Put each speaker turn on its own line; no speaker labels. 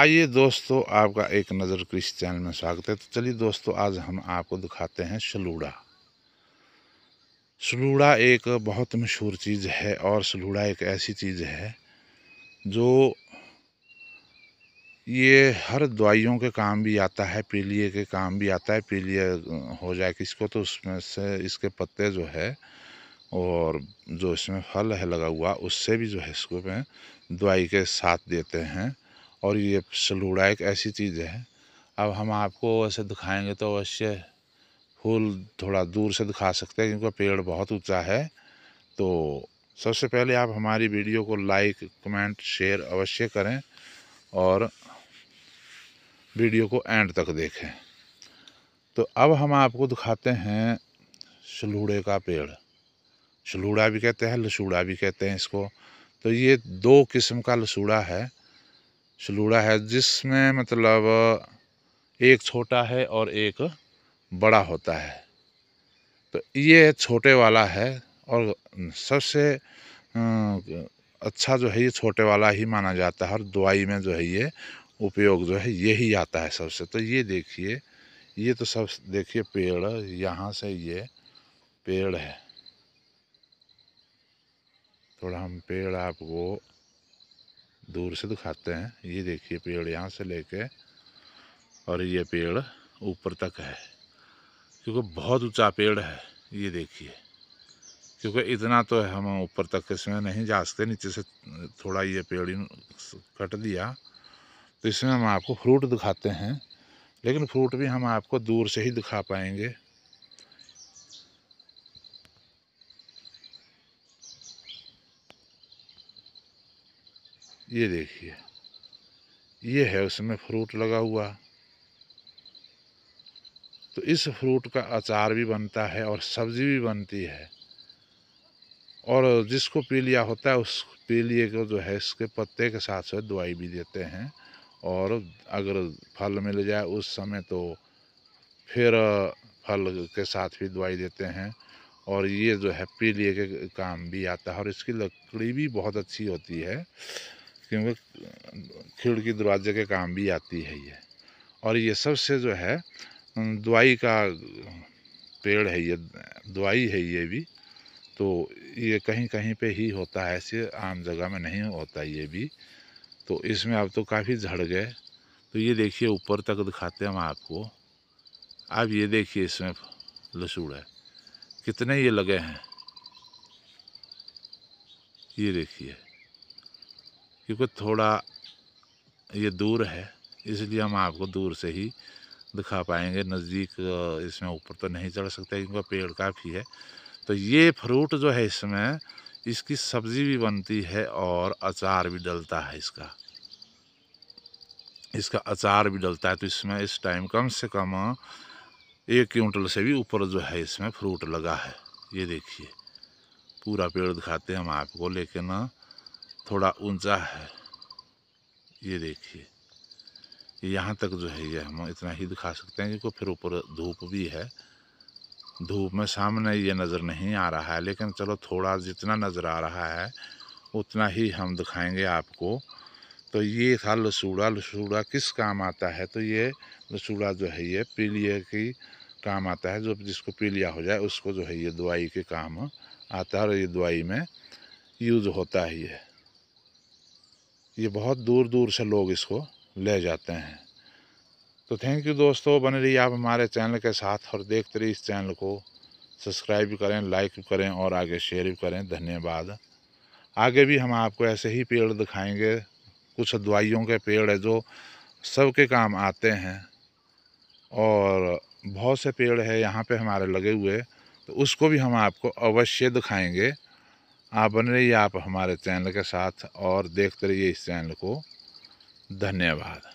आइए दोस्तों आपका एक नज़र कृषि चैनल में स्वागत है तो चलिए दोस्तों आज हम आपको दिखाते हैं सलूड़ा सलूड़ा एक बहुत मशहूर चीज़ है और सलूड़ा एक ऐसी चीज़ है जो ये हर दवाइयों के काम भी आता है पीलिए के काम भी आता है पीलिए हो जाए किसको तो उसमें से इसके पत्ते जो है और जो इसमें फल है लगा हुआ उससे भी जो है इसको में दवाई के साथ देते हैं और ये सलूड़ा एक ऐसी चीज़ है अब हम आपको ऐसे दिखाएंगे तो अवश्य फूल थोड़ा दूर से दिखा सकते हैं क्योंकि पेड़ बहुत ऊंचा है तो सबसे पहले आप हमारी वीडियो को लाइक कमेंट शेयर अवश्य करें और वीडियो को एंड तक देखें तो अब हम आपको दिखाते हैं सलूड़े का पेड़ सलूड़ा भी कहते हैं लसूड़ा भी कहते हैं इसको तो ये दो किस्म का लसूड़ा है सलूड़ा है जिसमें मतलब एक छोटा है और एक बड़ा होता है तो ये छोटे वाला है और सबसे अच्छा जो है ये छोटे वाला ही माना जाता है और दवाई में जो है ये उपयोग जो है यही आता है सबसे तो ये देखिए ये तो सब देखिए पेड़ यहाँ से ये पेड़ है थोड़ा हम पेड़ आपको दूर से दिखाते हैं ये देखिए पेड़ यहाँ से लेके और ये पेड़ ऊपर तक है क्योंकि बहुत ऊंचा पेड़ है ये देखिए क्योंकि इतना तो हम ऊपर तक इसमें नहीं जा सकते नीचे से थोड़ा ये पेड़ कट दिया तो इसमें हम आपको फ्रूट दिखाते हैं लेकिन फ्रूट भी हम आपको दूर से ही दिखा पाएंगे ये देखिए ये है उसमें फ्रूट लगा हुआ तो इस फ्रूट का अचार भी बनता है और सब्जी भी बनती है और जिसको पीलिया होता है उस पीलिए को जो है इसके पत्ते के साथ साथ दवाई भी देते हैं और अगर फल मिल जाए उस समय तो फिर फल के साथ भी दवाई देते हैं और ये जो है पीलिए के काम भी आता है और इसकी लकड़ी भी बहुत अच्छी होती है क्योंकि खिड़की दरवाजे के काम भी आती है ये और ये सबसे जो है दवाई का पेड़ है ये दवाई है ये भी तो ये कहीं कहीं पे ही होता है ऐसे आम जगह में नहीं होता ये भी तो इसमें अब तो काफ़ी झड़ गए तो ये देखिए ऊपर तक दिखाते हैं हम आपको आप ये देखिए इसमें लसूड़ है कितने ये लगे हैं ये देखिए क्योंकि थोड़ा ये दूर है इसलिए हम आपको दूर से ही दिखा पाएंगे नज़दीक इसमें ऊपर तो नहीं चढ़ सकते क्योंकि पेड़ काफ़ी है तो ये फ्रूट जो है इसमें इसकी सब्ज़ी भी बनती है और अचार भी डलता है इसका इसका अचार भी डलता है तो इसमें इस टाइम कम से कम एक क्विंटल से भी ऊपर जो है इसमें फ्रूट लगा है ये देखिए पूरा पेड़ दिखाते हैं हम आपको लेकिन थोड़ा ऊंचा है ये देखिए यहाँ तक जो है ये हम इतना ही दिखा सकते हैं क्योंकि फिर ऊपर धूप भी है धूप में सामने ये नज़र नहीं आ रहा है लेकिन चलो थोड़ा जितना नज़र आ रहा है उतना ही हम दिखाएंगे आपको तो ये था लसूड़ा लसूड़ा किस काम आता है तो ये लसूड़ा जो है ये पीलिया की काम आता है जो जिसको पीलिया हो जाए उसको जो है ये दवाई के काम आता है और ये दवाई में यूज़ होता ही है ये बहुत दूर दूर से लोग इसको ले जाते हैं तो थैंक यू दोस्तों बने रहिए आप हमारे चैनल के साथ और देखते रहिए इस चैनल को सब्सक्राइब भी करें लाइक भी करें और आगे शेयर भी करें धन्यवाद आगे भी हम आपको ऐसे ही पेड़ दिखाएंगे कुछ दवाइयों के पेड़ है जो सबके काम आते हैं और बहुत से पेड़ है यहाँ पे हमारे लगे हुए तो उसको भी हम आपको अवश्य दिखाएंगे आप बन रहिए आप हमारे चैनल के साथ और देखते रहिए इस चैनल को धन्यवाद